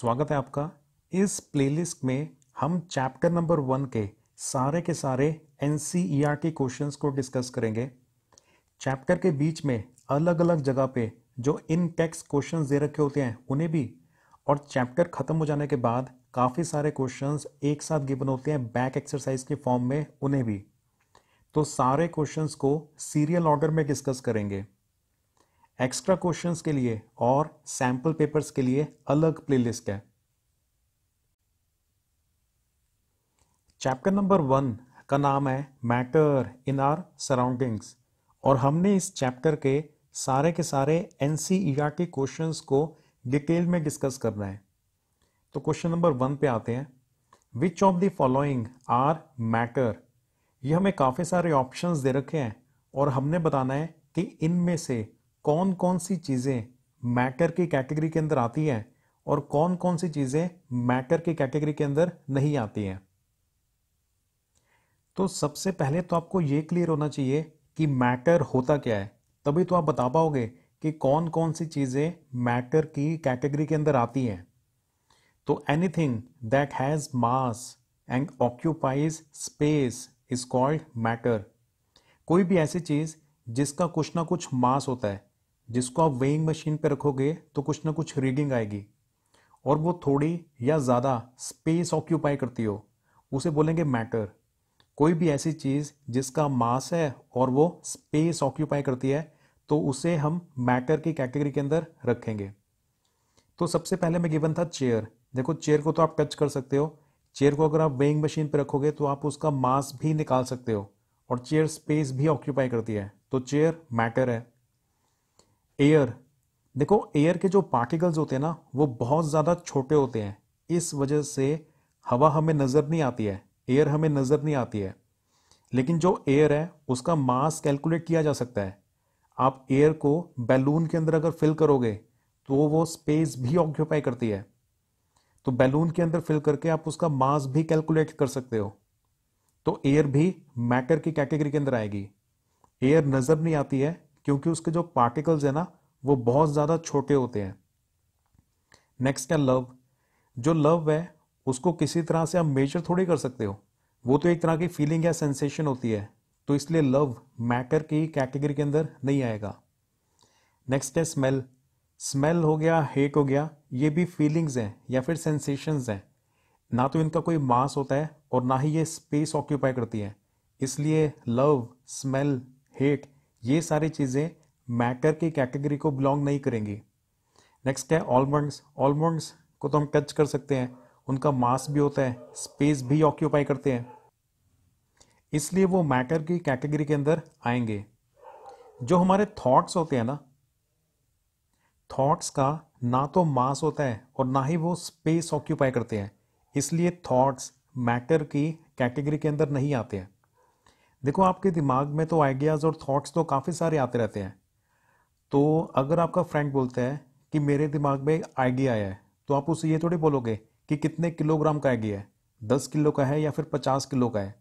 स्वागत है आपका इस प्लेलिस्ट में हम चैप्टर नंबर वन के सारे के सारे एन सी क्वेश्चंस को डिस्कस करेंगे चैप्टर के बीच में अलग अलग जगह पे जो इन टेक्स्ट क्वेश्चन दे रखे होते हैं उन्हें भी और चैप्टर ख़त्म हो जाने के बाद काफ़ी सारे क्वेश्चंस एक साथ गिवन होते हैं बैक एक्सरसाइज के फॉर्म में उन्हें भी तो सारे क्वेश्चंस को सीरियल ऑर्डर में डिस्कस करेंगे एक्स्ट्रा क्वेश्चंस के लिए और सैम्पल पेपर्स के लिए अलग प्लेलिस्ट है चैप्टर नंबर वन का नाम है मैटर इन आर सराउंडिंग्स और हमने इस चैप्टर के सारे के सारे एन e के क्वेश्चंस को डिटेल में डिस्कस करना है तो क्वेश्चन नंबर वन पे आते हैं which of the following are matter ये हमें काफ़ी सारे ऑप्शंस दे रखे हैं और हमने बताना है कि इनमें से कौन कौन सी चीज़ें मैटर की कैटेगरी के अंदर आती हैं और कौन कौन सी चीज़ें मैटर की कैटेगरी के अंदर नहीं आती हैं तो सबसे पहले तो आपको ये क्लियर होना चाहिए कि मैटर होता क्या है तभी तो आप बता पाओगे कि कौन कौन सी चीज़ें मैटर की कैटेगरी के अंदर आती हैं तो anything that has mass and occupies space is called matter कोई भी ऐसी चीज़ जिसका कुछ ना कुछ मास होता है जिसको आप वेइंग मशीन पर रखोगे तो कुछ ना कुछ रीडिंग आएगी और वो थोड़ी या ज़्यादा स्पेस ऑक्यूपाई करती हो उसे बोलेंगे मैटर कोई भी ऐसी चीज़ जिसका मास है और वो स्पेस ऑक्यूपाई करती है तो उसे हम मैटर की कैटेगरी के अंदर रखेंगे तो सबसे पहले मैं गिवन था चेयर देखो चेयर को तो आप टच कर सकते हो चेयर को अगर आप वेइंग मशीन पर रखोगे तो आप उसका मास भी निकाल सकते हो और चेयर स्पेस भी ऑक्यूपाई करती है तो चेयर मैटर है एयर देखो एयर के जो पार्टिकल्स होते हैं ना वो बहुत ज़्यादा छोटे होते हैं इस वजह से हवा हमें नज़र नहीं आती है एयर हमें नज़र नहीं आती है लेकिन जो एयर है उसका मास कैलकुलेट किया जा सकता है आप एयर को बैलून के अंदर अगर फिल करोगे तो वो स्पेस भी ऑक्यूपाई करती है तो बैलून के अंदर फिल करके आप उसका मास भी कैलकुलेट कर सकते हो तो एयर भी मैटर की कैटेगरी के अंदर आएगी एयर नज़र नहीं आती है क्योंकि उसके जो पार्टिकल्स है ना वो बहुत ज़्यादा छोटे होते हैं नेक्स्ट है लव जो लव है उसको किसी तरह से आप मेजर थोड़ी कर सकते हो वो तो एक तरह की फीलिंग या सेंसेशन होती है तो इसलिए लव मैटर की कैटेगरी के अंदर नहीं आएगा नेक्स्ट है स्मेल स्मेल हो गया हेट हो गया ये भी फीलिंग्स हैं या फिर सेंसेशंस हैं ना तो इनका कोई मास होता है और ना ही ये स्पेस ऑक्यूपाई करती है इसलिए लव स्मेल हेट ये सारी चीज़ें मैकर की कैटेगरी को बिलोंग नहीं करेंगी नेक्स्ट है ऑलमंड्स ऑलमंड्स को तो हम टच कर सकते हैं उनका मास भी होता है स्पेस भी ऑक्यूपाई करते हैं इसलिए वो मैटर की कैटेगरी के अंदर आएंगे जो हमारे थॉट्स होते हैं ना थॉट्स का ना तो मास होता है और ना ही वो स्पेस ऑक्यूपाई करते हैं इसलिए थॉट्स मैटर की कैटेगरी के अंदर नहीं आते हैं देखो आपके दिमाग में तो आइडियाज़ और थॉट्स तो काफ़ी सारे आते रहते हैं तो अगर आपका फ्रेंड बोलता है कि मेरे दिमाग में एक आइडिया आया है तो आप उसे ये थोड़ी बोलोगे कि कितने किलोग्राम का आइडिया है दस किलो का है या फिर पचास किलो का है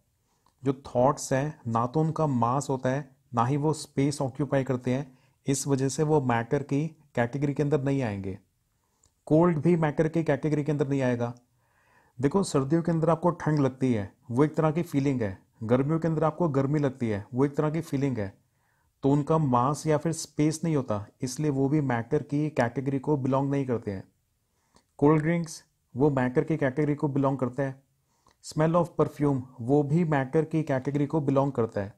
जो थॉट्स हैं ना तो उनका मास होता है ना ही वो स्पेस ऑक्यूपाई करते हैं इस वजह से वो मैटर की कैटेगरी के अंदर नहीं आएंगे कोल्ड भी मैटर की कैटेगरी के अंदर नहीं आएगा देखो सर्दियों के अंदर आपको ठंड लगती है वो एक तरह की फीलिंग है गर्मियों के अंदर आपको गर्मी लगती है वो एक तरह की फीलिंग है तो उनका मास या फिर स्पेस नहीं होता इसलिए वो भी मैटर की कैटेगरी को बिलोंग नहीं करते हैं कोल्ड ड्रिंक्स वो मैटर की कैटेगरी को बिलोंग करता है स्मेल ऑफ परफ्यूम वो भी मैटर की कैटेगरी को बिलोंग करता है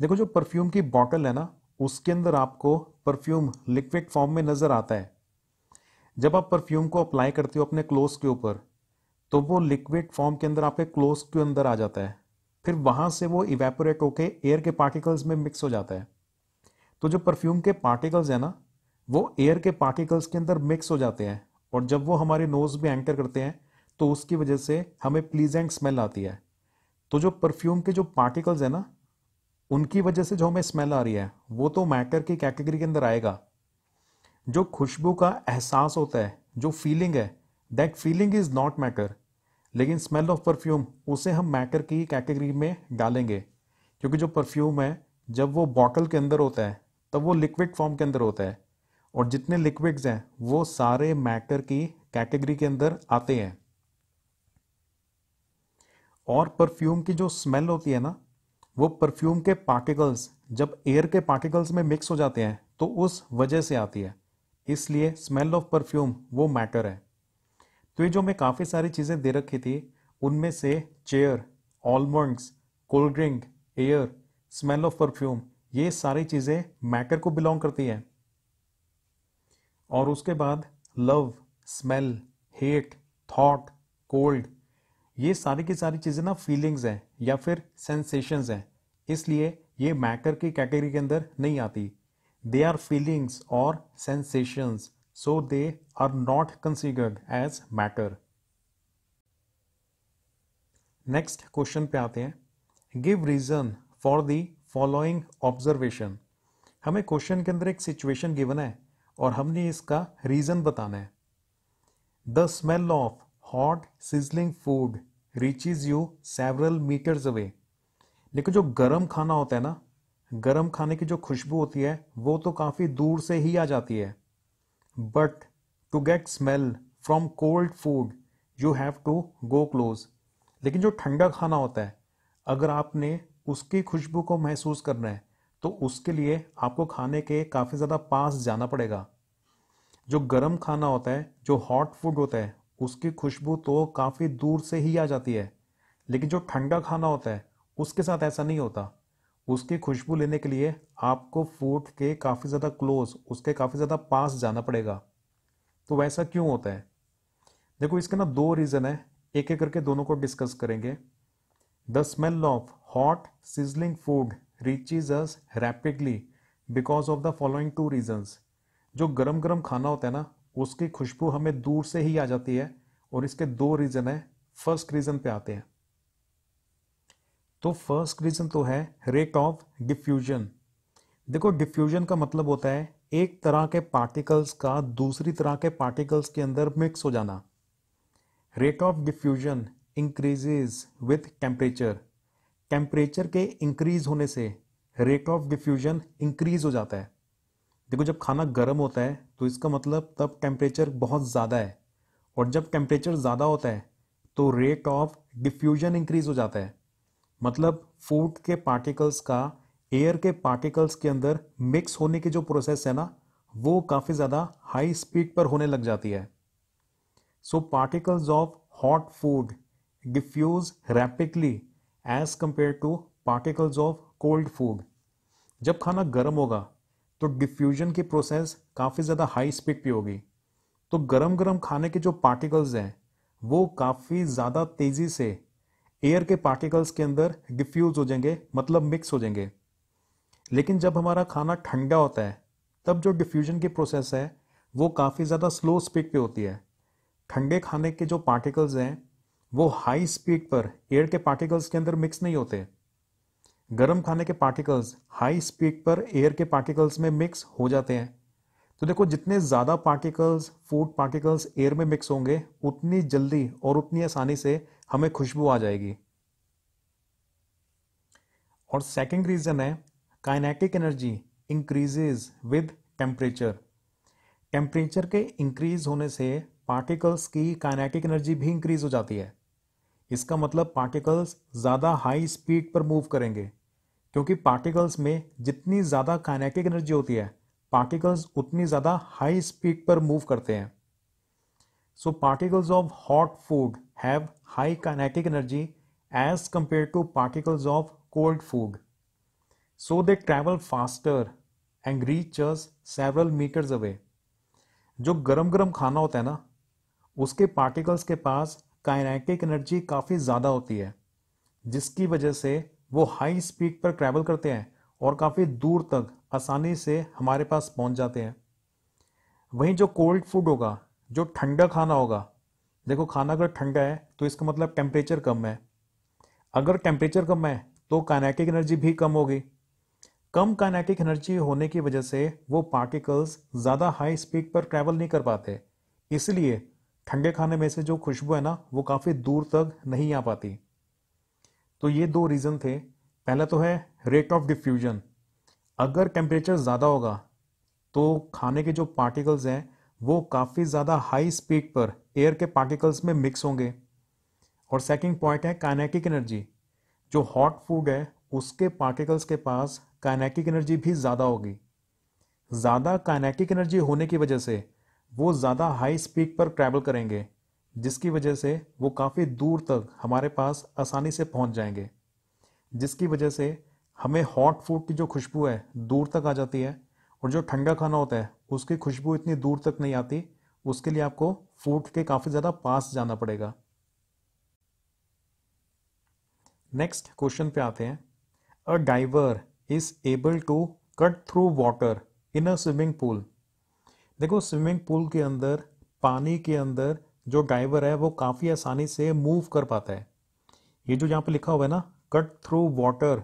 देखो जो परफ्यूम की बॉटल है ना उसके अंदर आपको परफ्यूम लिक्विड फॉर्म में नज़र आता है जब आप परफ्यूम को अप्लाई करते हो अपने क्लोथ के ऊपर तो वो लिक्विड फॉर्म के अंदर आपके क्लोथ के अंदर आ जाता है फिर वहां से वो इवेपोरेट होके एयर के पार्टिकल्स में मिक्स हो जाता है तो जो परफ्यूम के पार्टिकल्स है ना वो एयर के पार्टिकल्स के अंदर मिक्स हो जाते हैं और जब वो हमारे नोज़ में एंटर करते हैं तो उसकी वजह से हमें प्लीजेंट स्मेल आती है तो जो परफ्यूम के जो पार्टिकल्स है ना उनकी वजह से जो हमें स्मेल आ रही है वो तो मैटर की कैटेगरी के अंदर आएगा जो खुशबू का एहसास होता है जो फीलिंग है that feeling is not matter लेकिन स्मेल ऑफ परफ्यूम उसे हम मैटर की कैटेगरी में डालेंगे क्योंकि जो परफ्यूम है जब वो बॉटल के अंदर होता है तब वो लिक्विड फॉर्म के अंदर होता है और जितने लिक्विड्स हैं वो सारे मैटर की कैटेगरी के अंदर आते हैं और परफ्यूम की जो स्मेल होती है ना वो परफ्यूम के पार्टिकल्स जब एयर के पार्टिकल्स में मिक्स हो जाते हैं तो उस वजह से आती है इसलिए स्मेल ऑफ परफ्यूम वो मैटर है तो ये जो मैं काफ़ी सारी चीज़ें दे रखी थी उनमें से chair almonds cold drink air smell of perfume ये सारी चीज़ें मैटर को बिलोंग करती हैं और उसके बाद love smell hate thought cold ये सारी की सारी चीज़ें ना फीलिंग्स हैं या फिर सेंसेशंस हैं इसलिए ये मैटर की कैटेगरी के अंदर नहीं आती दे आर फीलिंग्स और sensations so they are not considered as matter. Next question पे आते हैं give reason for the following observation हमें क्वेश्चन के अंदर एक सिचुएशन गिवन है और हमने इसका रीजन बताना है the smell of hot sizzling food reaches you several metres away देखो जो गर्म खाना होता है ना गर्म खाने की जो खुशबू होती है वो तो काफ़ी दूर से ही आ जाती है But to get smell from cold food, you have to go close. लेकिन जो ठंडा खाना होता है अगर आपने उसकी खुशबू को महसूस करना है तो उसके लिए आपको खाने के काफ़ी ज़्यादा पास जाना पड़ेगा जो गर्म खाना होता है जो हॉट फूड होता है उसकी खुशबू तो काफ़ी दूर से ही आ जाती है लेकिन जो ठंडा खाना होता है उसके साथ ऐसा नहीं होता उसकी खुशबू लेने के लिए आपको फूड के काफ़ी ज़्यादा क्लोज उसके काफ़ी ज़्यादा पास जाना पड़ेगा तो वैसा क्यों होता है देखो इसके ना दो रीज़न है एक एक करके दोनों को डिस्कस करेंगे the smell of hot sizzling food reaches us rapidly because of the following two reasons जो गरम गरम खाना होता है ना उसकी खुशबू हमें दूर से ही आ जाती है और इसके दो रीज़न है फर्स्ट रीज़न पे आते हैं तो फर्स्ट रीजन तो है रेट ऑफ डिफ्यूजन देखो डिफ्यूजन का मतलब होता है एक तरह के पार्टिकल्स का दूसरी तरह के पार्टिकल्स के अंदर मिक्स हो जाना rate of diffusion increases with temperature temperature के इंक्रीज होने से रेट ऑफ डिफ्यूजन इंक्रीज हो जाता है देखो जब खाना गर्म होता है तो इसका मतलब तब टेम्परेचर बहुत ज़्यादा है और जब टेम्परेचर ज़्यादा होता है तो रेट ऑफ डिफ्यूजन इंक्रीज हो जाता है मतलब फूड के पार्टिकल्स का एयर के पार्टिकल्स के अंदर मिक्स होने की जो प्रोसेस है ना वो काफ़ी ज़्यादा हाई स्पीड पर होने लग जाती है so particles of hot food diffuse rapidly as compare to particles of cold food जब खाना गर्म होगा तो डिफ्यूजन की प्रोसेस काफ़ी ज़्यादा हाई स्पीड पे होगी तो गरम गरम खाने के जो पार्टिकल्स हैं वो काफ़ी ज़्यादा तेज़ी से एयर के पार्टिकल्स के अंदर डिफ्यूज हो जाएंगे मतलब मिक्स हो जाएंगे लेकिन जब हमारा खाना ठंडा होता है तब जो डिफ्यूजन की प्रोसेस है वो काफ़ी ज़्यादा स्लो स्पीड पे होती है ठंडे खाने के जो पार्टिकल्स हैं वो हाई स्पीड पर एयर के पार्टिकल्स के अंदर मिक्स नहीं होते गर्म खाने के पार्टिकल्स हाई स्पीड पर एयर के पार्टिकल्स में मिक्स हो जाते हैं तो देखो जितने ज़्यादा पार्टिकल्स फूड पार्टिकल्स एयर में मिक्स होंगे उतनी जल्दी और उतनी आसानी से हमें खुशबू आ जाएगी और सेकंड रीज़न है kinetic energy increases with temperature temperature के इंक्रीज होने से पार्टिकल्स की काइनेटिक एनर्जी भी इंक्रीज हो जाती है इसका मतलब पार्टिकल्स ज़्यादा हाई स्पीड पर मूव करेंगे क्योंकि पार्टिकल्स में जितनी ज़्यादा काइनेटिक एनर्जी होती है पार्टिकल्स उतनी ज़्यादा हाई स्पीड पर मूव करते हैं so particles of hot food have high kinetic energy as compared to particles of cold food. So they travel faster and reach us several meters away. जो गरम गरम खाना होता है ना उसके पार्टिकल्स के पास काइनेटिक एनर्जी काफ़ी ज़्यादा होती है जिसकी वजह से वो हाई स्पीड पर ट्रैवल करते हैं और काफ़ी दूर तक आसानी से हमारे पास पहुंच जाते हैं वहीं जो कोल्ड फूड होगा जो ठंडा खाना होगा देखो खाना अगर ठंडा है तो इसका मतलब टेम्परेचर कम है अगर टेम्परेचर कम है तो कानेटिक एनर्जी भी कम होगी कम कानेटिक एनर्जी होने की वजह से वो पार्टिकल्स ज़्यादा हाई स्पीड पर ट्रैवल नहीं कर पाते इसलिए ठंडे खाने में से जो खुशबू है ना वो काफ़ी दूर तक नहीं आ पाती तो ये दो रीज़न थे पहला तो है रेट ऑफ डिफ्यूजन अगर टेम्परेचर ज़्यादा होगा तो खाने के जो पार्टिकल्स हैं वो काफ़ी ज़्यादा हाई स्पीड पर एयर के पार्टिकल्स में मिक्स होंगे और सेकंड पॉइंट है काइनेटिक एनर्जी जो हॉट फूड है उसके पार्टिकल्स के पास काइनेटिक एनर्जी भी ज़्यादा होगी ज़्यादा काइनेटिक एनर्जी होने की वजह से वो ज़्यादा हाई स्पीड पर ट्रैवल करेंगे जिसकी वजह से वो काफ़ी दूर तक हमारे पास आसानी से पहुंच जाएंगे जिसकी वजह से हमें हॉट फूड की जो खुशबू है दूर तक आ जाती है और जो ठंडा खाना होता है उसकी खुशबू इतनी दूर तक नहीं आती उसके लिए आपको फूट के काफ़ी ज़्यादा पास जाना पड़ेगा नेक्स्ट क्वेश्चन पे आते हैं a diver is able to cut through water in a swimming pool देखो स्विमिंग पूल के अंदर पानी के अंदर जो डाइवर है वो काफ़ी आसानी से मूव कर पाता है ये जो यहाँ पे लिखा हुआ है ना कट थ्रू वाटर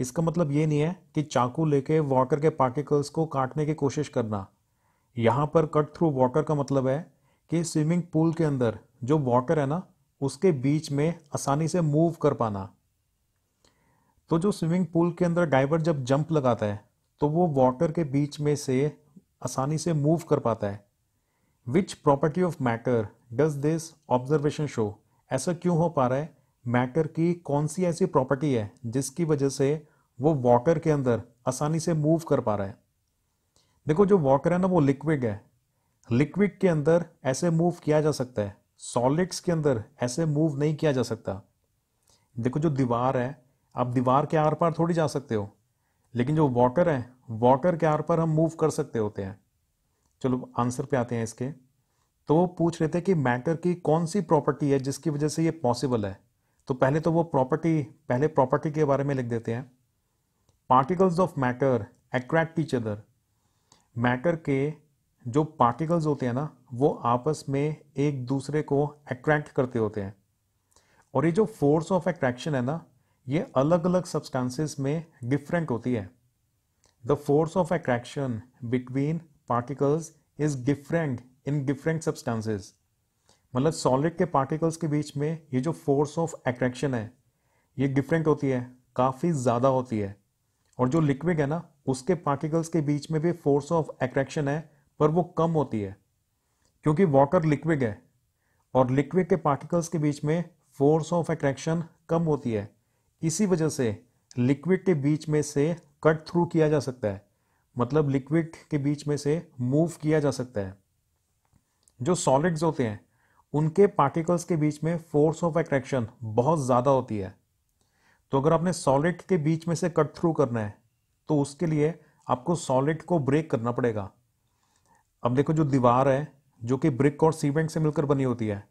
इसका मतलब ये नहीं है कि चाकू लेके वाटर के पार्टिकल्स को काटने की कोशिश करना यहाँ पर कट थ्रू वाटर का मतलब है कि स्विमिंग पूल के अंदर जो वाटर है ना उसके बीच में आसानी से मूव कर पाना तो जो स्विमिंग पूल के अंदर डाइवर जब जंप लगाता है तो वो वाटर के बीच में से आसानी से मूव कर पाता है which property of matter does this observation show ऐसा क्यों हो पा रहा है मैटर की कौन सी ऐसी प्रॉपर्टी है जिसकी वजह से वो वाटर के अंदर आसानी से मूव कर पा रहा है देखो जो वॉकर है ना वो लिक्विड है लिक्विड के अंदर ऐसे मूव किया जा सकता है सॉलिड्स के अंदर ऐसे मूव नहीं किया जा सकता देखो जो दीवार है आप दीवार के आर पार थोड़ी जा सकते हो लेकिन जो वॉकर है वॉकर के आर पार हम मूव कर सकते होते हैं चलो आंसर पे आते हैं इसके तो वो पूछ रहे थे कि मैटर की कौन सी प्रॉपर्टी है जिसकी वजह से ये पॉसिबल है तो पहले तो वो प्रॉपर्टी पहले प्रॉपर्टी के बारे में लिख देते हैं particles of matter attract each other matter के जो पार्टिकल्स होते हैं ना वो आपस में एक दूसरे को अट्रैक्ट करते होते हैं और ये जो फोर्स ऑफ अट्रैक्शन है ना ये अलग अलग सब्सटेंसेस में डिफरेंट होती है the force of attraction between particles is different in different substances मतलब सॉलिड के पार्टिकल्स के बीच में ये जो फोर्स ऑफ अट्रैक्शन है ये डिफरेंट होती है काफ़ी ज़्यादा होती है और जो लिक्विड है ना उसके पार्टिकल्स के बीच में भी फोर्स ऑफ एट्रैक्शन है पर वो कम होती है क्योंकि वाटर लिक्विड है और लिक्विड के पार्टिकल्स के बीच में फोर्स ऑफ एट्रैक्शन कम होती है इसी वजह से लिक्विड के बीच में से कट थ्रू किया जा सकता है मतलब लिक्विड के बीच में से मूव किया जा सकता है जो सॉलिड्स होते हैं उनके पार्टिकल्स के बीच में फोर्स ऑफ एट्रैक्शन बहुत ज़्यादा होती है तो अगर आपने सॉलिड के बीच में से कट थ्रू करना है तो उसके लिए आपको सॉलिड को ब्रेक करना पड़ेगा अब देखो जो दीवार है जो कि ब्रिक और सीमेंट से मिलकर बनी होती है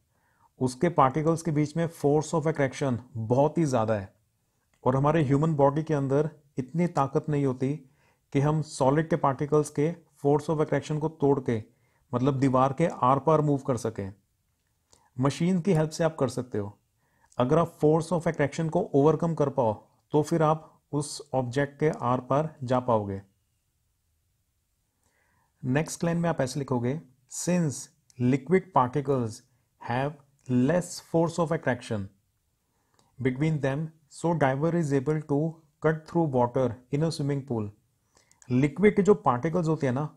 उसके पार्टिकल्स के बीच में फोर्स ऑफ अट्रैक्शन बहुत ही ज़्यादा है और हमारे ह्यूमन बॉडी के अंदर इतनी ताकत नहीं होती कि हम सॉलिड के पार्टिकल्स के फोर्स ऑफ अट्रैक्शन को तोड़ के मतलब दीवार के आर पार मूव कर सकें मशीन की हेल्प से आप कर सकते हो अगर आप फोर्स ऑफ अट्रैक्शन को ओवरकम कर पाओ तो फिर आप उस ऑब्जेक्ट के आर पर जा पाओगे नेक्स्ट लाइन में आप ऐसे लिखोगे since liquid particles have less force of attraction between them so diver is able to cut through water in a swimming pool liquid के जो पार्टिकल्स होते हैं ना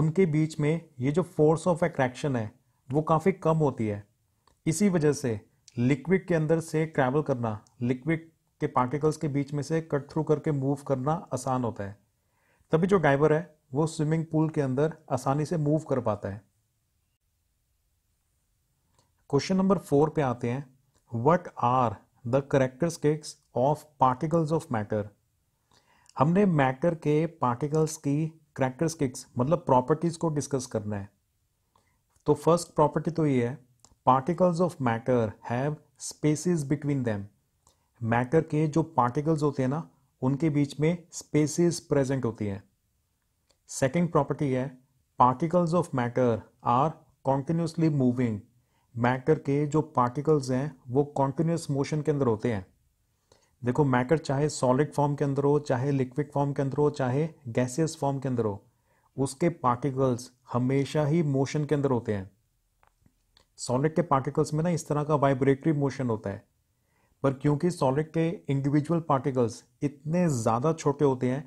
उनके बीच में ये जो फोर्स ऑफ अट्रैक्शन है वो काफ़ी कम होती है इसी वजह से लिक्विड के अंदर से ट्रैवल करना लिक्विड के पार्टिकल्स के बीच में से कट थ्रू करके मूव करना आसान होता है तभी जो डाइवर है वो स्विमिंग पूल के अंदर आसानी से मूव कर पाता है क्वेश्चन नंबर फोर पे आते हैं what are the characteristics of particles of matter हमने मैटर के पार्टिकल्स की करेक्टरिस्टिक्स मतलब प्रॉपर्टीज़ को डिस्कस करना है तो फर्स्ट प्रॉपर्टी तो ये है particles of matter have spaces between them matter के जो पार्टिकल्स होते हैं ना उनके बीच में स्पेसिस प्रेजेंट होती हैं सेकेंड प्रॉपर्टी है particles of matter are continuously moving matter के जो पार्टिकल्स हैं वो कॉन्टिन्यूस मोशन के अंदर होते हैं देखो मैटर चाहे सॉलिड फॉर्म के अंदर हो चाहे लिक्विड फॉर्म के अंदर हो चाहे गैसियस फॉर्म के अंदर हो उसके पार्टिकल्स हमेशा ही मोशन के अंदर होते हैं सॉलिड के पार्टिकल्स में ना इस तरह का वाइब्रेटरी मोशन होता है पर क्योंकि सॉलिड के इंडिविजुअल पार्टिकल्स इतने ज़्यादा छोटे होते हैं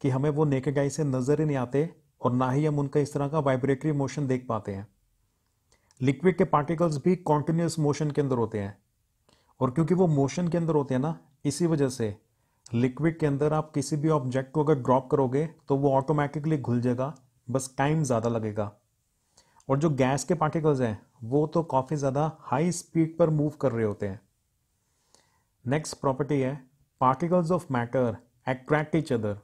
कि हमें वो नेकेड गाई से नज़र ही नहीं आते और ना ही हम उनका इस तरह का वाइब्रेटरी मोशन देख पाते हैं लिक्विड के पार्टिकल्स भी कॉन्टीन्यूस मोशन के अंदर होते हैं और क्योंकि वो मोशन के अंदर होते हैं ना इसी वजह से लिक्विड के अंदर आप किसी भी ऑब्जेक्ट को अगर ड्रॉप करोगे तो वो ऑटोमेटिकली घुल जाएगा बस टाइम ज़्यादा लगेगा और जो गैस के पार्टिकल्स हैं वो तो काफ़ी ज़्यादा हाई स्पीड पर मूव कर रहे होते हैं नेक्स्ट प्रॉपर्टी है particles of matter attract each other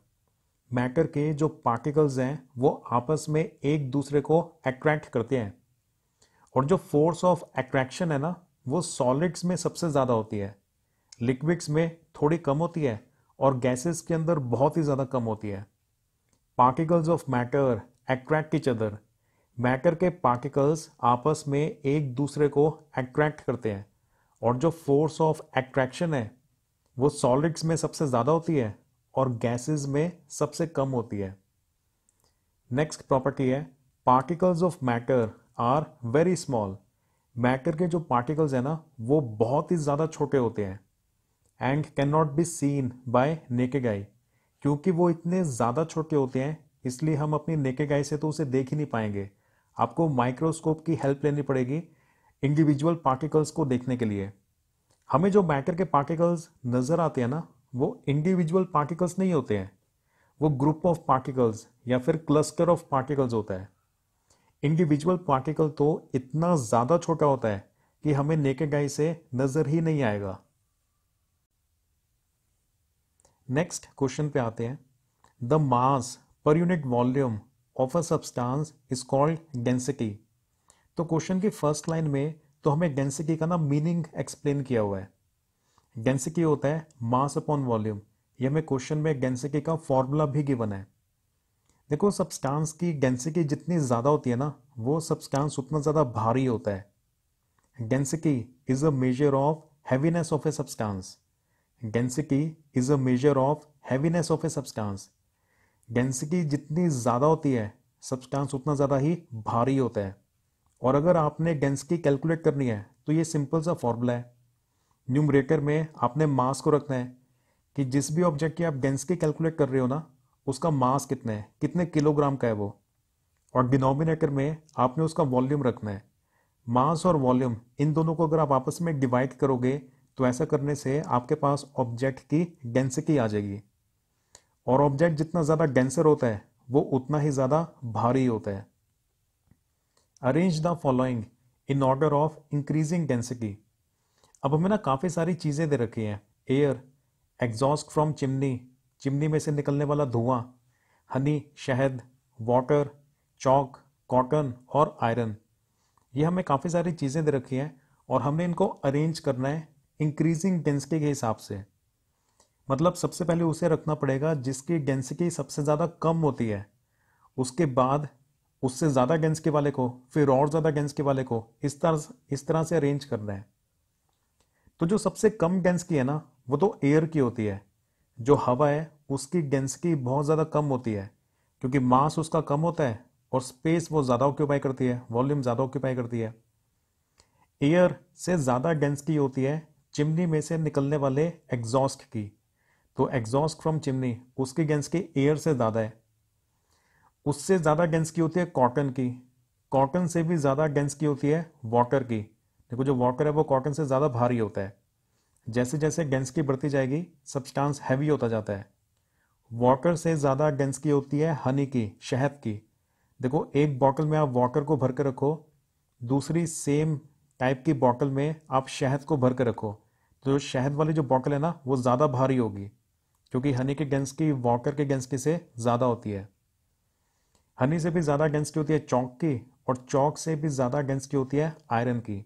matter के जो पार्टिकल्स हैं वो आपस में एक दूसरे को अट्रैक्ट करते हैं और जो फोर्स ऑफ अट्रैक्शन है ना वो सॉलिड्स में सबसे ज़्यादा होती है लिक्विड्स में थोड़ी कम होती है और गैसेस के अंदर बहुत ही ज़्यादा कम होती है particles of matter attract each other matter के पार्टिकल्स आपस में एक दूसरे को अट्रैक्ट करते हैं और जो फोर्स ऑफ एट्रैक्शन है वो सॉलिड्स में सबसे ज़्यादा होती है और गैसेस में सबसे कम होती है नेक्स्ट प्रॉपर्टी है particles of matter are very small matter के जो पार्टिकल्स है ना वो बहुत ही ज़्यादा छोटे होते हैं and can not be seen by naked eye क्योंकि वो इतने ज़्यादा छोटे होते हैं इसलिए हम अपनी नेकेड आई से तो उसे देख ही नहीं पाएंगे आपको माइक्रोस्कोप की हेल्प लेनी पड़ेगी इंडिविजुअल पार्टिकल्स को देखने के लिए हमें जो मैटर के पार्टिकल्स नज़र आते हैं ना वो इंडिविजुअल पार्टिकल्स नहीं होते हैं वो ग्रुप ऑफ पार्टिकल्स या फिर क्लस्टर ऑफ पार्टिकल्स होता है इंडिविजुअल पार्टिकल तो इतना ज़्यादा छोटा होता है कि हमें नेकेड आई से नज़र ही नहीं आएगा नेक्स्ट क्वेश्चन पे आते हैं the mass per unit volume of a substance is called density तो क्वेश्चन की फर्स्ट लाइन में तो हमें डेंसिटी का ना मीनिंग एक्सप्लेन किया हुआ है डेंसिटी होता है मास अपॉन वॉल्यूम ये हमें क्वेश्चन में डेंसिटी का फॉर्मूला भी गिवन है देखो सब्सटेंस की डेंसिटी जितनी ज़्यादा होती है ना वो सब्सटेंस उतना ज़्यादा भारी होता है density is a measure of heaviness of a substance density is a measure of heaviness of a substance density जितनी ज़्यादा होती है सब्सटेंस उतना ज़्यादा ही भारी होता है और अगर आपने डेंसिटी कैलकुलेट करनी है तो ये सिंपल सा फॉर्मूला है न्यूमरेटर में आपने मास को रखना है कि जिस भी ऑब्जेक्ट की आप डेंसिटी कैलकुलेट कर रहे हो ना उसका मास कितना है कितने किलोग्राम का है वो और डिनोमिनेटर में आपने उसका वॉल्यूम रखना है मास और वॉल्यूम इन दोनों को अगर आप आपस में डिवाइड करोगे तो ऐसा करने से आपके पास ऑब्जेक्ट की डेंसिटी आ जाएगी और ऑब्जेक्ट जितना ज़्यादा डेंसर होता है वो उतना ही ज़्यादा भारी होता है arrange the following in order of increasing density अब हमें ना काफ़ी सारी चीज़ें दे रखी हैं air exhaust from chimney chimney में से निकलने वाला धुआं हनी शहद वाटर चौक कॉटन और आयरन ये हमें काफ़ी सारी चीज़ें दे रखी हैं और हमने इनको अरेंज करना है इंक्रीजिंग डेंसिटी के हिसाब से मतलब सबसे पहले उसे रखना पड़ेगा जिसकी डेंसिटी सबसे ज़्यादा कम होती है उसके बाद उससे ज़्यादा गेंस के वाले को फिर और ज़्यादा गेंस के वाले को इस तरह इस तरह से अरेंज करना है तो जो सबसे कम गेंस की है ना वो तो एयर की होती है जो हवा है उसकी गेंस की बहुत ज़्यादा कम होती है क्योंकि मास उसका कम होता है और स्पेस वो ज़्यादा ऑक्यूपाई करती है वॉल्यूम ज़्यादा ऑक्यूपाई करती है एयर से ज़्यादा गेंस की होती है चिमनी में से निकलने वाले एग्जॉस्ट की तो एग्जॉस्ट फ्रॉम चिमनी उसकी गेंस की एयर से ज़्यादा है उससे ज़्यादा डेंस की होती है कॉटन की कॉटन से भी ज़्यादा डेंस की होती है वाटर की देखो जो वाटर है वो कॉटन से ज़्यादा भारी होता है जैसे जैसे डेंसिटी बढ़ती जाएगी सब्सटेंस हैवी होता जाता है वाटर से ज़्यादा डेंस की होती है हनी की शहद की देखो एक बॉटल में आप वाटर को भर कर रखो दूसरी सेम टाइप की बॉटल में आप शहद को भर कर रखो तो शहद वाली जो बॉटल है ना वो ज़्यादा भारी होगी क्योंकि हनी के डेंस की वाटर के डेंसिटी से ज़्यादा होती है हनी से भी ज़्यादा डेंसिटी होती है चौक की और चौक से भी ज़्यादा डेंसिटी होती है आयरन की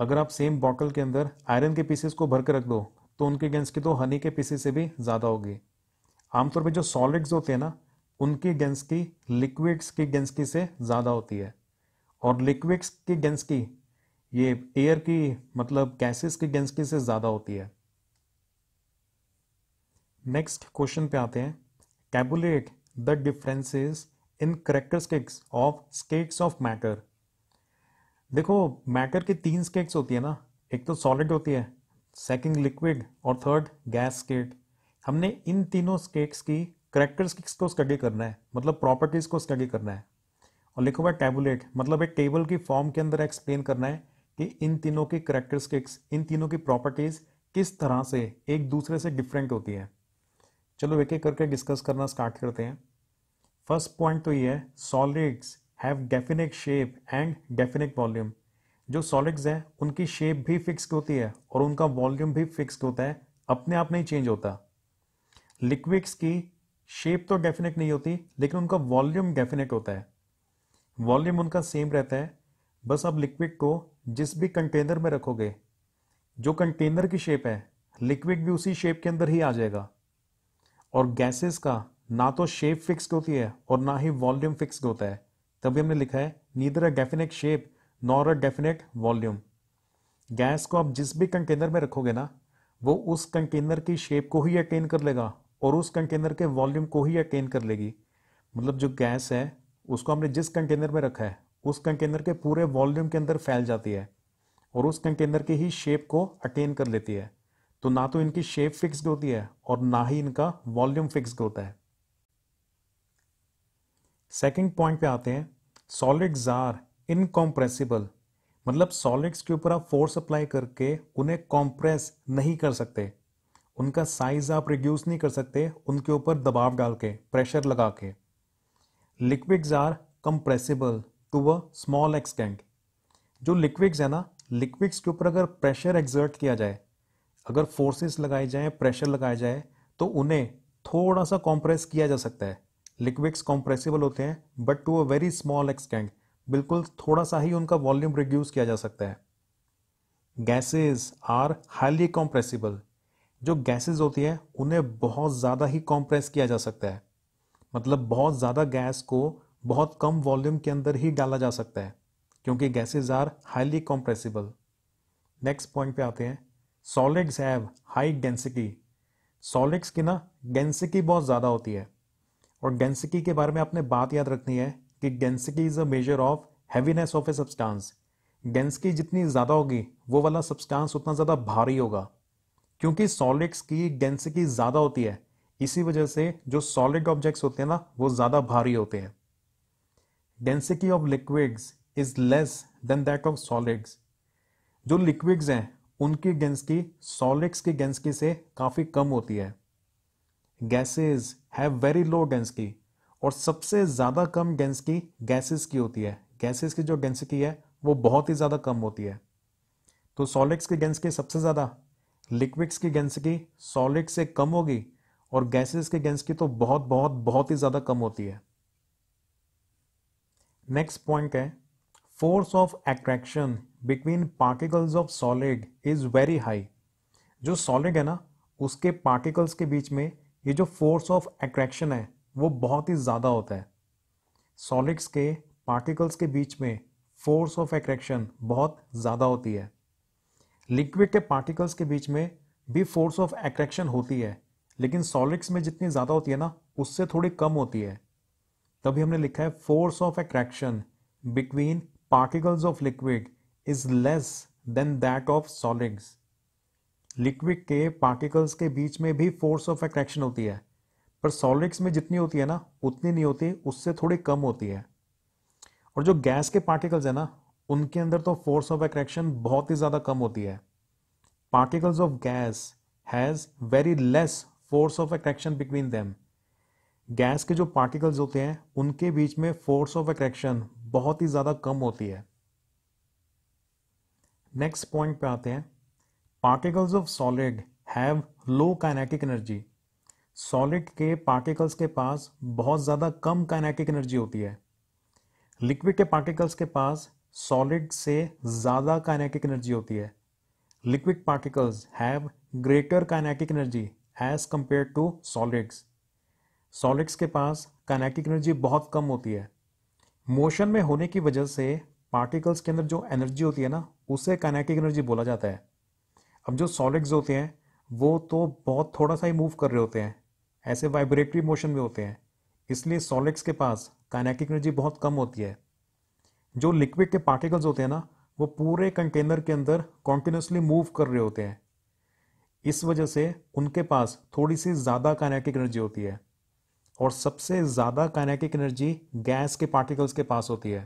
अगर आप सेम बॉटल के अंदर आयरन के पीसेस को भर के रख दो तो उनकी डेंसिटी तो हनी के पीसेस से भी ज़्यादा होगी आमतौर पर जो सॉलिड्स होते हैं ना उनकी डेंसिटी लिक्विड्स की डेंसिटी से ज़्यादा होती है और लिक्विड्स की डेंसिटी ये एयर की मतलब गैसेस की डेंसिटी से ज़्यादा होती है नेक्स्ट क्वेश्चन पे आते हैं tabulate the differences in characteristics of states of matter देखो मैटर की तीन स्टेट्स होती है ना एक तो सॉलिड होती है सेकंड लिक्विड और थर्ड गैस स्टेट हमने इन तीनों स्टेट्स की करेक्टरिस्टिक्स को स्टडी करना है मतलब प्रॉपर्टीज़ को स्टडी करना है और लिखो हुआ टेबुलेट मतलब एक टेबल की फॉर्म के अंदर एक्सप्लेन करना है कि इन तीनों की करेक्टरिस्टिक्स इन तीनों की प्रॉपर्टीज़ किस तरह से एक दूसरे से डिफरेंट होती है चलो एक एक करके डिस्कस करना स्टार्ट करते हैं फर्स्ट पॉइंट तो ये है solids have definite shape and definite volume जो सॉलिड्स हैं उनकी शेप भी फिक्स होती है और उनका वॉल्यूम भी फिक्स होता है अपने आप नहीं चेंज होता लिक्विड्स की शेप तो डेफिनेट नहीं होती लेकिन उनका वॉल्यूम डेफिनेट होता है वॉल्यूम उनका सेम रहता है बस आप लिक्विड को जिस भी कंटेनर में रखोगे जो कंटेनर की शेप है लिक्विड भी उसी शेप के अंदर ही आ जाएगा और गैसेस का ना तो शेप फिक्स होती है और ना ही वॉल्यूम फिक्स होता है तभी हमने लिखा है neither a definite shape nor a definite volume gas को आप जिस भी कंटेनर में रखोगे ना वो उस कंटेनर की शेप को ही अटेन कर लेगा और उस कंटेनर के वॉल्यूम को ही अटेन कर लेगी मतलब जो गैस है उसको हमने जिस कंटेनर में रखा है उस कंटेनर के पूरे वॉल्यूम के अंदर फैल जाती है और उस कंटेनर की ही शेप को अटेन कर लेती है तो ना तो इनकी शेप फिक्स होती है और ना ही इनका वॉल्यूम फिक्स होता है सेकंड पॉइंट पे आते हैं सॉलिड्स आर इनकॉम्प्रेसिबल मतलब सॉलिड्स के ऊपर आप फोर्स अप्लाई करके उन्हें कॉम्प्रेस नहीं कर सकते उनका साइज आप रिड्यूस नहीं कर सकते उनके ऊपर दबाव डाल के प्रेशर लगा के liquids are compressible to a small extent जो लिक्विड्स है ना लिक्विड्स के ऊपर अगर प्रेशर एग्जर्ट किया जाए अगर फोर्सेस लगाए जाएं प्रेशर लगाया जाए तो उन्हें थोड़ा सा कॉम्प्रेस किया जा सकता है लिक्विड्स कॉम्प्रेसिबल होते हैं but to a very small extent बिल्कुल थोड़ा सा ही उनका वॉल्यूम रिड्यूस किया जा सकता है गैसेस आर हाईली कॉम्प्रेसिबल जो गैसेस होती हैं उन्हें बहुत ज़्यादा ही कॉम्प्रेस किया जा सकता है मतलब बहुत ज़्यादा गैस को बहुत कम वॉल्यूम के अंदर ही डाला जा सकता है क्योंकि gases are highly compressible next point पे आते हैं solids have high density solids की ना डेंसिटी बहुत ज़्यादा होती है और डेंसिटी के बारे में आपने बात याद रखनी है कि density is a measure of heaviness of a substance density जितनी ज़्यादा होगी वो वाला सब्सटेंस उतना ज़्यादा भारी होगा क्योंकि सॉलिड्स की डेंसिटी ज़्यादा होती है इसी वजह से जो सॉलिड ऑब्जेक्ट्स होते हैं ना वो ज़्यादा भारी होते हैं density of liquids is less than that of solids जो लिक्विड्स हैं उनकी डेंसिटी सॉलिड्स की डेंसिटी से काफ़ी कम होती है gases have very low density और सबसे ज़्यादा कम डेंसिटी गैसेस की होती है गैसेस की जो डेंसिटी है वो बहुत ही ज़्यादा कम होती है तो सॉलिड्स की डेंसिटी सबसे ज़्यादा लिक्विड्स की डेंसिटी सॉलिड से कम होगी और गैसेस की डेंसिटी तो बहुत बहुत बहुत ही ज़्यादा कम होती है नेक्स्ट पॉइंट है force of attraction between particles of solid is very high जो सॉलिड है ना उसके पार्टिकल्स के बीच में ये जो फोर्स ऑफ एट्रैक्शन है वो बहुत ही ज़्यादा होता है सॉलिड्स के पार्टिकल्स के बीच में फोर्स ऑफ एट्रैक्शन बहुत ज़्यादा होती है लिक्विड के पार्टिकल्स के बीच में भी फोर्स ऑफ एट्रैक्शन होती है लेकिन सॉलिड्स में जितनी ज़्यादा होती है ना उससे थोड़ी कम होती है तभी हमने लिखा है force of attraction between particles of liquid is less than that of solids liquid के पार्टिकल्स के बीच में भी फोर्स ऑफ अट्रैक्शन होती है पर सॉलिड्स में जितनी होती है ना उतनी नहीं होती उससे थोड़ी कम होती है और जो गैस के पार्टिकल्स है ना उनके अंदर तो फोर्स ऑफ अट्रैक्शन बहुत ही ज़्यादा कम होती है particles of gas has very less force of attraction between them gas के जो पार्टिकल्स होते हैं उनके बीच में फोर्स ऑफ अट्रैक्शन बहुत ही ज़्यादा कम होती है नेक्स्ट पॉइंट पे आते हैं particles of solid have low kinetic energy solid के पार्टिकल्स के पास बहुत ज़्यादा कम काइनेटिक एनर्जी होती है लिक्विड के पार्टिकल्स के पास सॉलिड से ज़्यादा काइनेटिक एनर्जी होती है liquid particles have greater kinetic energy as compare to solids solids के पास काइनेटिक एनर्जी बहुत कम होती है मोशन में होने की वजह से पार्टिकल्स के अंदर जो एनर्जी होती है ना उसे काइनेटिक एनर्जी बोला जाता है अब जो सॉलिड्स होते हैं वो तो बहुत थोड़ा सा ही मूव कर रहे होते हैं ऐसे वाइब्रेटरी मोशन में होते हैं इसलिए सॉलिड्स के पास काइनेटिक एनर्जी बहुत कम होती है जो लिक्विड के पार्टिकल्स होते हैं ना वो पूरे कंटेनर के अंदर कॉन्टीन्यूसली मूव कर रहे होते हैं इस वजह से उनके पास थोड़ी सी ज़्यादा काइनेटिक एनर्जी होती है और सबसे ज़्यादा काइनेटिक एनर्जी गैस के पार्टिकल्स के पास होती है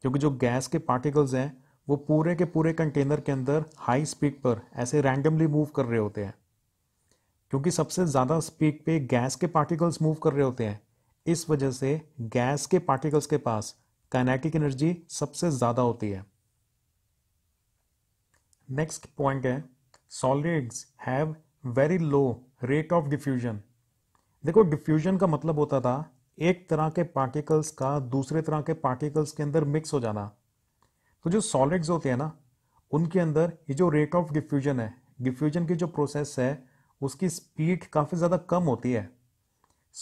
क्योंकि जो गैस के पार्टिकल्स हैं वो पूरे के पूरे कंटेनर के अंदर हाई स्पीड पर ऐसे रैंडमली मूव कर रहे होते हैं क्योंकि सबसे ज़्यादा स्पीड पे गैस के पार्टिकल्स मूव कर रहे होते हैं इस वजह से गैस के पार्टिकल्स के पास काइनेटिक एनर्जी सबसे ज़्यादा होती है नेक्स्ट पॉइंट है solids have very low rate of diffusion देखो डिफ्यूजन का मतलब होता था एक तरह के पार्टिकल्स का दूसरे तरह के पार्टिकल्स के अंदर मिक्स हो जाना तो जो सॉलिड्स होते हैं ना उनके अंदर ये जो रेट ऑफ डिफ्यूजन है डिफ्यूजन की जो प्रोसेस है उसकी स्पीड काफ़ी ज़्यादा कम होती है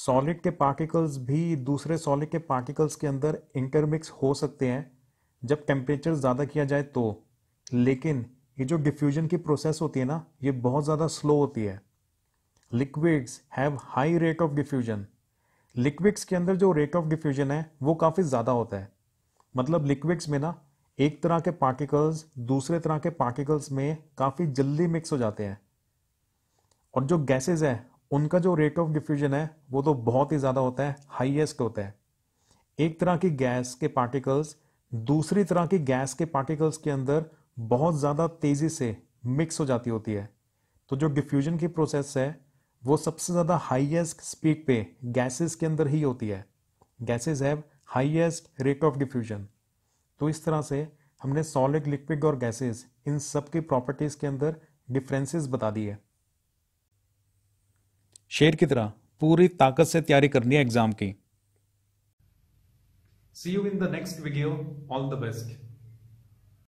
सॉलिड के पार्टिकल्स भी दूसरे सॉलिड के पार्टिकल्स के अंदर इंटरमिक्स हो सकते हैं जब टेम्परेचर ज़्यादा किया जाए तो लेकिन ये जो डिफ्यूजन की प्रोसेस होती है ना ये बहुत ज़्यादा स्लो होती है liquids have high rate of diffusion liquids के अंदर जो रेट ऑफ डिफ्यूजन है वो काफ़ी ज़्यादा होता है मतलब लिक्विड्स में ना एक तरह के पार्टिकल्स दूसरे तरह के पार्टिकल्स में काफ़ी जल्दी मिक्स हो जाते हैं और जो गैसेज है उनका जो रेट ऑफ डिफ्यूजन है वो तो बहुत ही ज़्यादा होता है हाइएस्ट होता है एक तरह की गैस के पार्टिकल्स दूसरी तरह की गैस के पार्टिकल्स के अंदर बहुत ज़्यादा तेज़ी से मिक्स हो जाती होती है तो जो डिफ्यूजन की प्रोसेस है वो सबसे ज़्यादा हाईएस्ट स्पीड पे गैसेस के अंदर ही होती है gases have highest rate of diffusion तो इस तरह से हमने सॉलिड लिक्विड और गैसेस इन सब की प्रॉपर्टीज़ के अंदर डिफरेंसेस बता दिए शेर की तरह पूरी ताकत से तैयारी करनी है एग्ज़ाम की see you in the next video all the best